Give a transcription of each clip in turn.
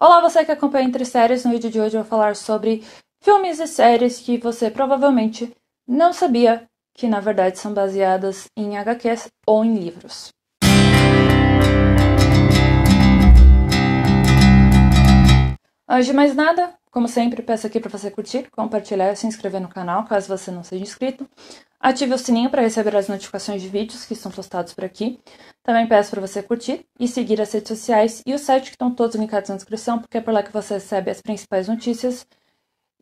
Olá, você que acompanha Entre Séries. No vídeo de hoje eu vou falar sobre filmes e séries que você provavelmente não sabia que na verdade são baseadas em HQs ou em livros. Antes de mais nada, como sempre, peço aqui para você curtir, compartilhar e se inscrever no canal, caso você não seja inscrito. Ative o sininho para receber as notificações de vídeos que são postados por aqui. Também peço para você curtir e seguir as redes sociais e o site que estão todos linkados na descrição, porque é por lá que você recebe as principais notícias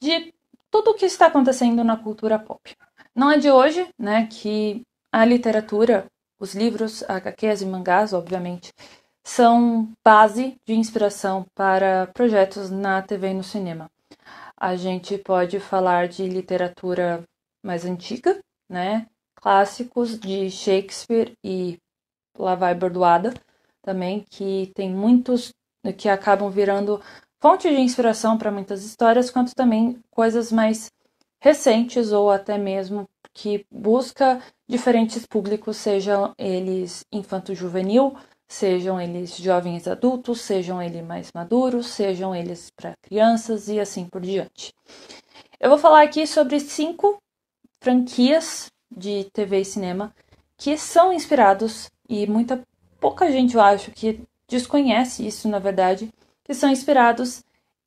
de tudo o que está acontecendo na cultura pop. Não é de hoje, né, que a literatura, os livros, HQs e mangás, obviamente, são base de inspiração para projetos na TV e no cinema. A gente pode falar de literatura mais antiga, né? Clássicos de Shakespeare e lá vai Bordoada também, que tem muitos que acabam virando fonte de inspiração para muitas histórias, quanto também coisas mais recentes ou até mesmo que busca diferentes públicos, sejam eles infanto-juvenil, sejam eles jovens adultos, sejam eles mais maduros, sejam eles para crianças e assim por diante. Eu vou falar aqui sobre cinco franquias de TV e cinema que são inspirados e muita pouca gente eu acho que desconhece isso na verdade, que são inspirados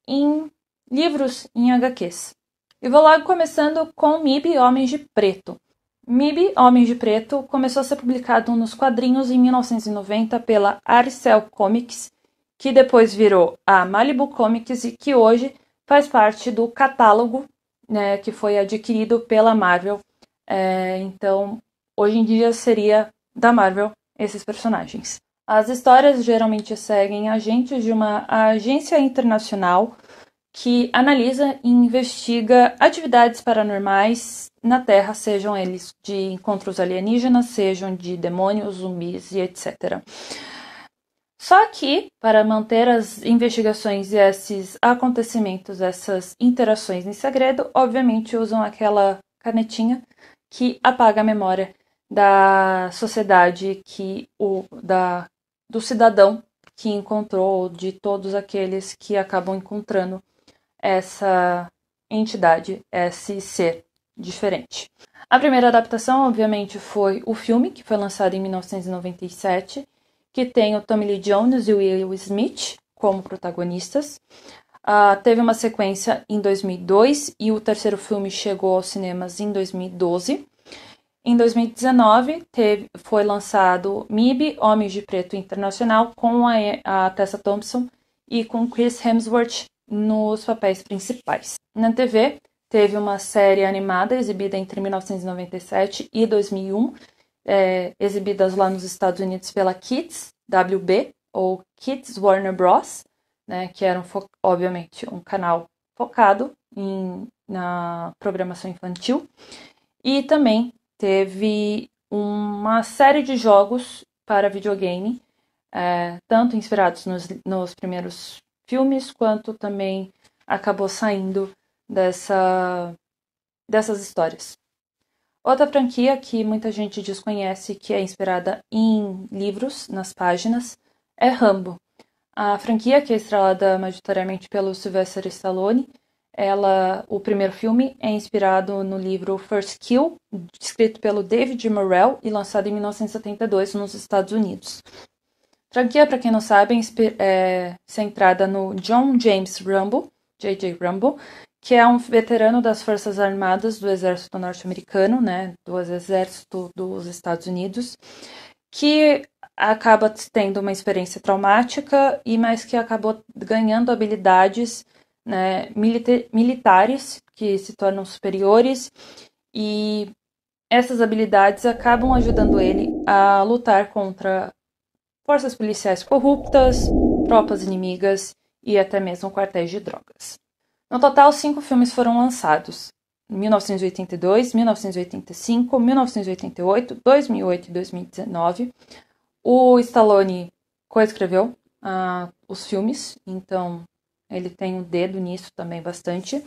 em livros em HQs. E vou logo começando com MIB Homens de Preto. MIB Homem de Preto começou a ser publicado nos quadrinhos em 1990 pela Arcel Comics, que depois virou a Malibu Comics e que hoje faz parte do catálogo né, que foi adquirido pela Marvel. É, então, hoje em dia seria da Marvel esses personagens. As histórias geralmente seguem agentes de uma agência internacional que analisa e investiga atividades paranormais na Terra, sejam eles de encontros alienígenas, sejam de demônios, zumbis e etc. Só que, para manter as investigações e esses acontecimentos, essas interações em segredo, obviamente usam aquela canetinha que apaga a memória da sociedade que o da do cidadão que encontrou, de todos aqueles que acabam encontrando essa entidade, esse ser diferente. A primeira adaptação, obviamente, foi o filme, que foi lançado em 1997, que tem o Tommy Lee Jones e o Will Smith como protagonistas. Uh, teve uma sequência em 2002 e o terceiro filme chegou aos cinemas em 2012. Em 2019, teve, foi lançado MIB, Homens de Preto Internacional, com a, a Tessa Thompson e com Chris Hemsworth nos papéis principais. Na TV, teve uma série animada exibida entre 1997 e 2001, é, exibidas lá nos Estados Unidos pela Kids WB ou Kids Warner Bros, né, que era um obviamente um canal focado em, na programação infantil, e também teve uma série de jogos para videogame, é, tanto inspirados nos, nos primeiros filmes, quanto também acabou saindo dessa, dessas histórias. Outra franquia que muita gente desconhece, que é inspirada em livros, nas páginas, é Rambo. A franquia, que é estrelada majoritariamente pelo Sylvester Stallone, ela, o primeiro filme é inspirado no livro First Kill, escrito pelo David Morrell e lançado em 1972 nos Estados Unidos. Franquia, para quem não sabe, é, é centrada no John James Rumble, J.J. Rumble, que é um veterano das Forças Armadas do Exército Norte-Americano, né, do Exército dos Estados Unidos, que acaba tendo uma experiência traumática e mais que acabou ganhando habilidades né, militares que se tornam superiores e essas habilidades acabam ajudando ele a lutar contra forças policiais corruptas, tropas inimigas e até mesmo quartéis de drogas. No total, cinco filmes foram lançados: 1982, 1985, 1988, 2008 e 2019. O Stallone coescreveu uh, os filmes, então ele tem um dedo nisso também bastante.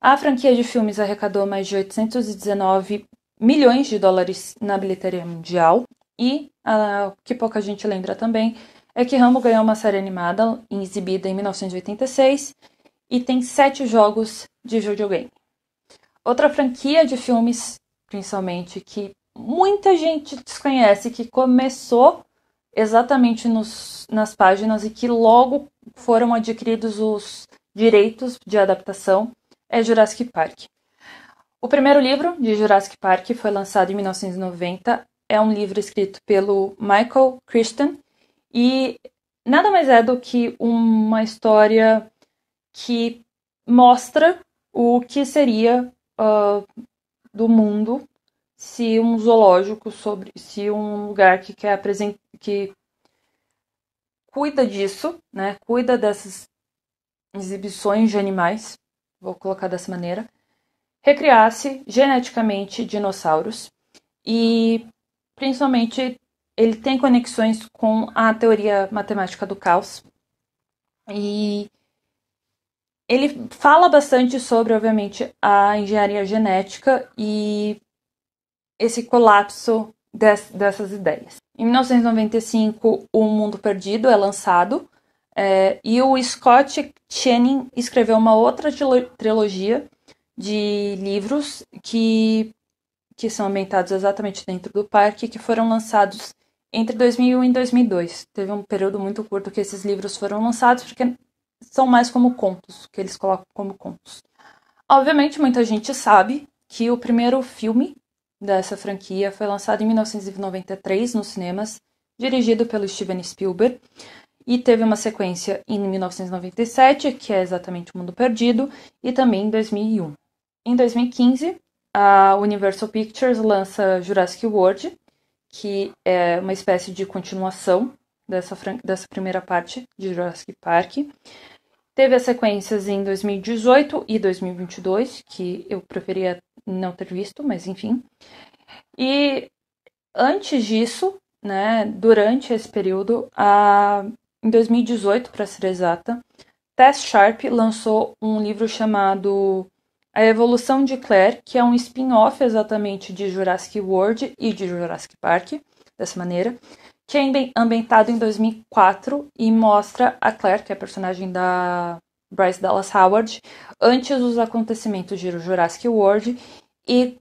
A franquia de filmes arrecadou mais de 819 milhões de dólares na bilheteria mundial e ah, que pouca gente lembra também, é que Rambo ganhou uma série animada exibida em 1986 e tem sete jogos de videogame. Outra franquia de filmes, principalmente, que muita gente desconhece, que começou exatamente nos, nas páginas e que logo foram adquiridos os direitos de adaptação, é Jurassic Park. O primeiro livro de Jurassic Park foi lançado em 1990 é um livro escrito pelo Michael Christian e nada mais é do que uma história que mostra o que seria uh, do mundo se um zoológico sobre se um lugar que quer apresentar que cuida disso, né? Cuida dessas exibições de animais, vou colocar dessa maneira, recriasse geneticamente dinossauros e principalmente ele tem conexões com a teoria matemática do caos. E ele fala bastante sobre, obviamente, a engenharia genética e esse colapso dessas ideias. Em 1995, O Mundo Perdido é lançado é, e o Scott Channing escreveu uma outra trilogia de livros que que são ambientados exatamente dentro do parque, que foram lançados entre 2001 e 2002. Teve um período muito curto que esses livros foram lançados, porque são mais como contos, que eles colocam como contos. Obviamente, muita gente sabe que o primeiro filme dessa franquia foi lançado em 1993 nos cinemas, dirigido pelo Steven Spielberg, e teve uma sequência em 1997, que é exatamente O Mundo Perdido, e também em 2001. Em 2015, a Universal Pictures lança Jurassic World, que é uma espécie de continuação dessa, dessa primeira parte de Jurassic Park. Teve as sequências em 2018 e 2022, que eu preferia não ter visto, mas enfim. E antes disso, né, durante esse período, a, em 2018, para ser exata, Tess Sharp lançou um livro chamado a Evolução de Claire, que é um spin-off exatamente de Jurassic World e de Jurassic Park, dessa maneira, que é ambientado em 2004 e mostra a Claire, que é a personagem da Bryce Dallas Howard, antes dos acontecimentos de Jurassic World e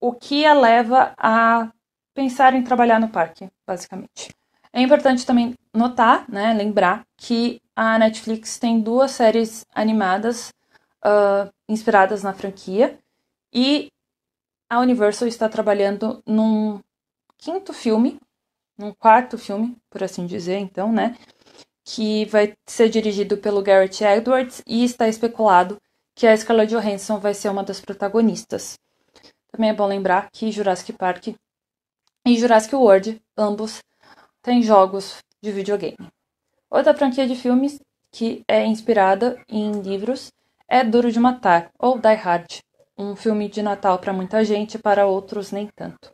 o que a leva a pensar em trabalhar no parque, basicamente. É importante também notar, né, lembrar que a Netflix tem duas séries animadas uh, inspiradas na franquia. E a Universal está trabalhando num quinto filme, num quarto filme, por assim dizer, então, né? Que vai ser dirigido pelo Garrett Edwards e está especulado que a Scarlett Johansson vai ser uma das protagonistas. Também é bom lembrar que Jurassic Park e Jurassic World, ambos, têm jogos de videogame. Outra franquia de filmes que é inspirada em livros é Duro de Matar ou Die Hard, um filme de Natal para muita gente, para outros nem tanto.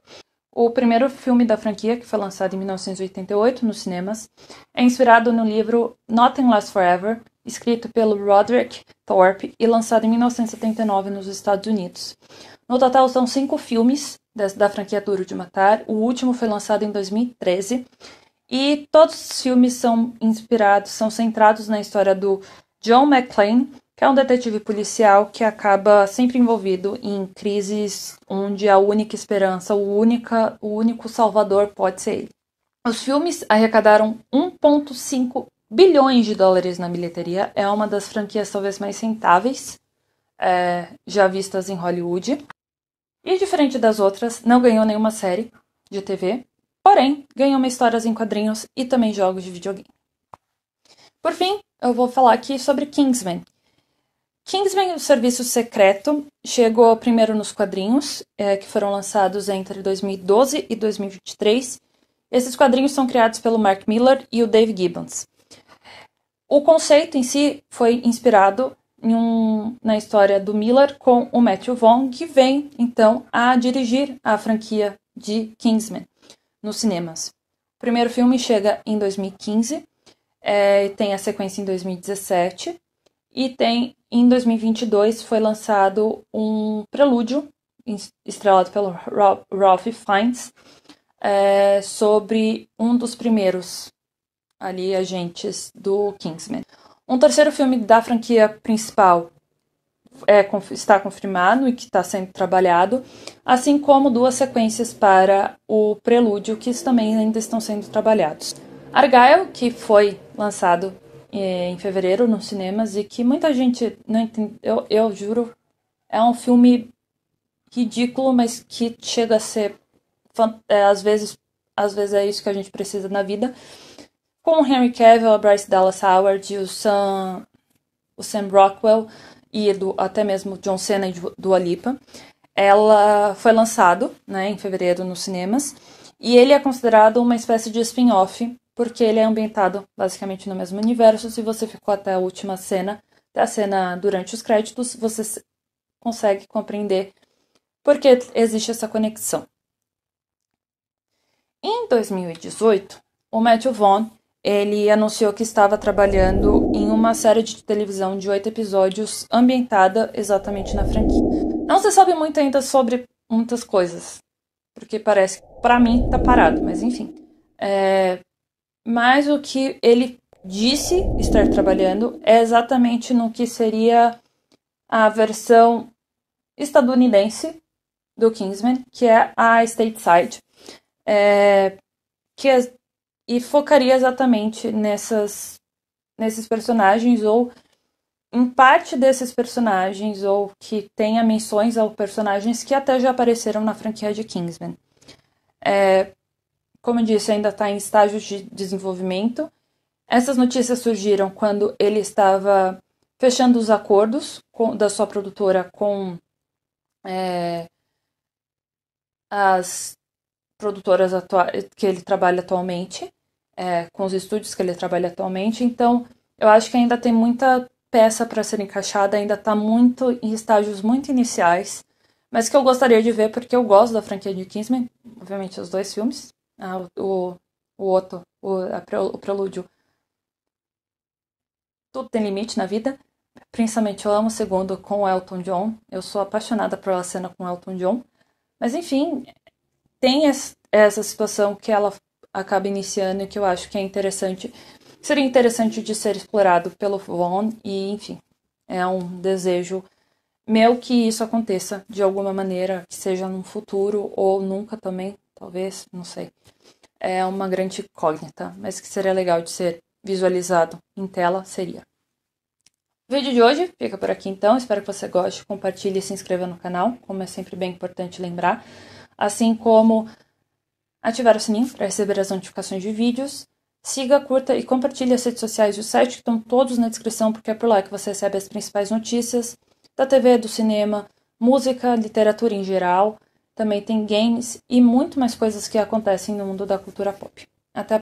O primeiro filme da franquia, que foi lançado em 1988 nos cinemas, é inspirado no livro Nothing Lasts Forever, escrito pelo Roderick Thorpe e lançado em 1979 nos Estados Unidos. No total, são cinco filmes da franquia Duro de Matar. O último foi lançado em 2013 e todos os filmes são inspirados, são centrados na história do John McClane, que é um detetive policial que acaba sempre envolvido em crises onde a única esperança, o, única, o único salvador pode ser ele. Os filmes arrecadaram 1,5 bilhões de dólares na bilheteria, é uma das franquias talvez mais rentáveis é, já vistas em Hollywood. E diferente das outras, não ganhou nenhuma série de TV, porém ganhou uma histórias em quadrinhos e também jogos de videogame. Por fim, eu vou falar aqui sobre Kingsman, Kingsman, o Serviço Secreto, chegou primeiro nos quadrinhos, é, que foram lançados entre 2012 e 2023. Esses quadrinhos são criados pelo Mark Miller e o Dave Gibbons. O conceito em si foi inspirado um, na história do Miller com o Matthew Vaughn, que vem então a dirigir a franquia de Kingsman nos cinemas. O primeiro filme chega em 2015, é, tem a sequência em 2017. E tem, em 2022, foi lançado um prelúdio, estrelado pelo Ralph Fiennes, é, sobre um dos primeiros ali agentes do Kingsman. Um terceiro filme da franquia principal é, está confirmado e que está sendo trabalhado, assim como duas sequências para o prelúdio que também ainda estão sendo trabalhados. Argyle, que foi lançado é, em fevereiro nos cinemas e que muita gente não né, entende. Eu, eu juro, é um filme ridículo, mas que chega a ser é, às vezes às vezes é isso que a gente precisa na vida. Com o Henry Cavill, a Bryce Dallas Howard e o Sam, o Sam Rockwell e do, até mesmo John Cena e do Alipa. Ela foi lançado né, em fevereiro nos cinemas e ele é considerado uma espécie de spin-off porque ele é ambientado basicamente no mesmo universo. Se você ficou até a última cena, até a cena durante os créditos, você consegue compreender porque existe essa conexão. Em 2018, o Matthew Vaughn ele anunciou que estava trabalhando em uma série de televisão de oito episódios ambientada exatamente na franquia. Não se sabe muito ainda sobre muitas coisas, porque parece que para mim tá parado, mas enfim. É, mas o que ele disse estar trabalhando é exatamente no que seria a versão estadunidense do Kingsman, que é a Stateside, é, que é, e focaria exatamente nessas, nesses personagens ou em parte desses personagens ou que tenha menções ao personagens que até já apareceram na franquia de Kingsman. É, como eu disse, ainda está em estágios de desenvolvimento. Essas notícias surgiram quando ele estava fechando os acordos com, da sua produtora com é, as produtoras que ele trabalha atualmente, é, com os estúdios que ele trabalha atualmente. Então, eu acho que ainda tem muita peça para ser encaixada, ainda está muito em estágios muito iniciais, mas que eu gostaria de ver porque eu gosto da franquia de Kingsman, obviamente os dois filmes ah, o, o Otto, o, o prelúdio. Tudo tem limite na vida. Principalmente eu amo o segundo com Elton John. Eu sou apaixonada pela cena com Elton John. Mas enfim, tem essa situação que ela acaba iniciando e que eu acho que é interessante. Seria interessante de ser explorado pelo Vaughn e, enfim, é um desejo meu que isso aconteça de alguma maneira, que seja num futuro ou nunca também, talvez, não sei. É uma grande incógnita, mas que seria legal de ser visualizado em tela seria. O vídeo de hoje fica por aqui então, espero que você goste, compartilhe e se inscreva no canal, como é sempre bem importante lembrar, assim como ativar o sininho para receber as notificações de vídeos, siga, curta e compartilhe as redes sociais e o site que estão todos na descrição, porque é por lá que você recebe as principais notícias da TV, do cinema, música, literatura em geral, também tem games e muito mais coisas que acontecem no mundo da cultura pop. Até